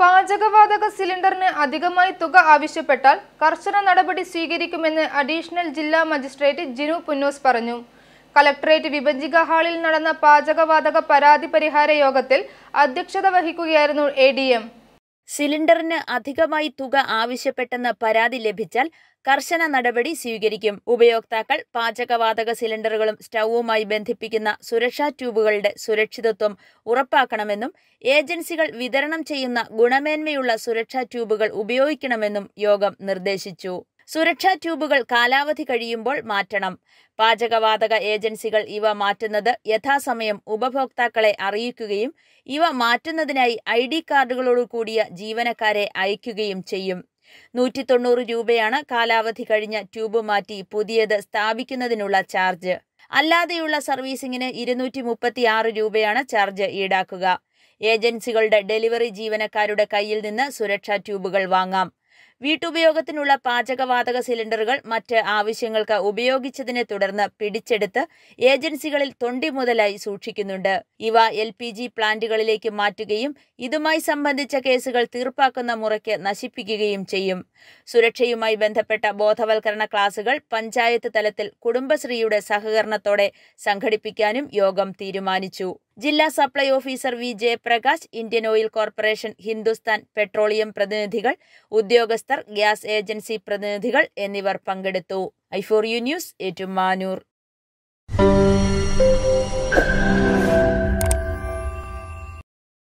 പാചകവാതക സിലിണ്ടറിന് അധികമായി തുക ആവശ്യപ്പെട്ടാൽ കർശന നടപടി സ്വീകരിക്കുമെന്ന് അഡീഷണൽ ജില്ലാ മജിസ്ട്രേറ്റ് ജിനു പുന്നോസ് പറഞ്ഞു കലക്ടറേറ്റ് വിഭജിക ഹാളിൽ നടന്ന പാചകവാതക പരാതി പരിഹാര യോഗത്തിൽ അധ്യക്ഷത വഹിക്കുകയായിരുന്നു എ സിലിണ്ടറിന് അധികമായി തുക ആവശ്യപ്പെട്ടെന്ന് പരാതി ലഭിച്ചാൽ കർശന നടപടി സ്വീകരിക്കും ഉപയോക്താക്കൾ പാചകവാതക സിലിണ്ടറുകളും സ്റ്റൗവുമായി ബന്ധിപ്പിക്കുന്ന സുരക്ഷാ ട്യൂബുകളുടെ സുരക്ഷിതത്വം ഉറപ്പാക്കണമെന്നും ഏജൻസികൾ വിതരണം ചെയ്യുന്ന ഗുണമേന്മയുള്ള സുരക്ഷാ ട്യൂബുകൾ ഉപയോഗിക്കണമെന്നും യോഗം നിർദ്ദേശിച്ചു സുരക്ഷാ ട്യൂബുകൾ കാലാവധി കഴിയുമ്പോൾ മാറ്റണം പാചകവാതക ഏജൻസികൾ ഇവ മാറ്റുന്നത് യഥാസമയം ഉപഭോക്താക്കളെ അറിയിക്കുകയും ഇവ മാറ്റുന്നതിനായി ഐ ഡി കാർഡുകളോട് കൂടിയ ജീവനക്കാരെ അയക്കുകയും ചെയ്യും നൂറ്റി തൊണ്ണൂറ് രൂപയാണ് കാലാവധി കഴിഞ്ഞ ട്യൂബ് മാറ്റി പുതിയത് സ്ഥാപിക്കുന്നതിനുള്ള ചാർജ് അല്ലാതെയുള്ള സർവീസിംഗിന് ഇരുന്നൂറ്റി മുപ്പത്തി ആറ് രൂപയാണ് ചാർജ് ഈടാക്കുക ഏജൻസികളുടെ ഡെലിവറി ജീവനക്കാരുടെ കയ്യിൽ നിന്ന് സുരക്ഷാ ട്യൂബുകൾ വാങ്ങാം വീട്ടുപയോഗത്തിനുള്ള പാചകവാതക സിലിണ്ടറുകൾ മറ്റ് ആവശ്യങ്ങൾക്ക് ഉപയോഗിച്ചതിനെ തുടർന്ന് പിടിച്ചെടുത്ത് ഏജൻസികളിൽ തൊണ്ടി മുതലായി സൂക്ഷിക്കുന്നുണ്ട് ഇവ എൽ പി ജി പ്ലാന്റുകളിലേക്ക് മാറ്റുകയും ഇതുമായി സംബന്ധിച്ച കേസുകൾ തീർപ്പാക്കുന്ന മുറയ്ക്ക് നശിപ്പിക്കുകയും ചെയ്യും സുരക്ഷയുമായി ബന്ധപ്പെട്ട ബോധവൽക്കരണ ക്ലാസുകൾ പഞ്ചായത്ത് തലത്തിൽ കുടുംബശ്രീയുടെ സഹകരണത്തോടെ സംഘടിപ്പിക്കാനും യോഗം തീരുമാനിച്ചു ജില്ലാ supply officer V Jayaprakash Indian oil corporation Hindustan petroleum പ്രതിനിധികൾ ഉദ്യോഗസ്ഥർ ഗ്യാസ് ഏജൻസി പ്രതിനിധികൾ എന്നിവർ പങ്കെടുത്തു I for U news Ettumanoor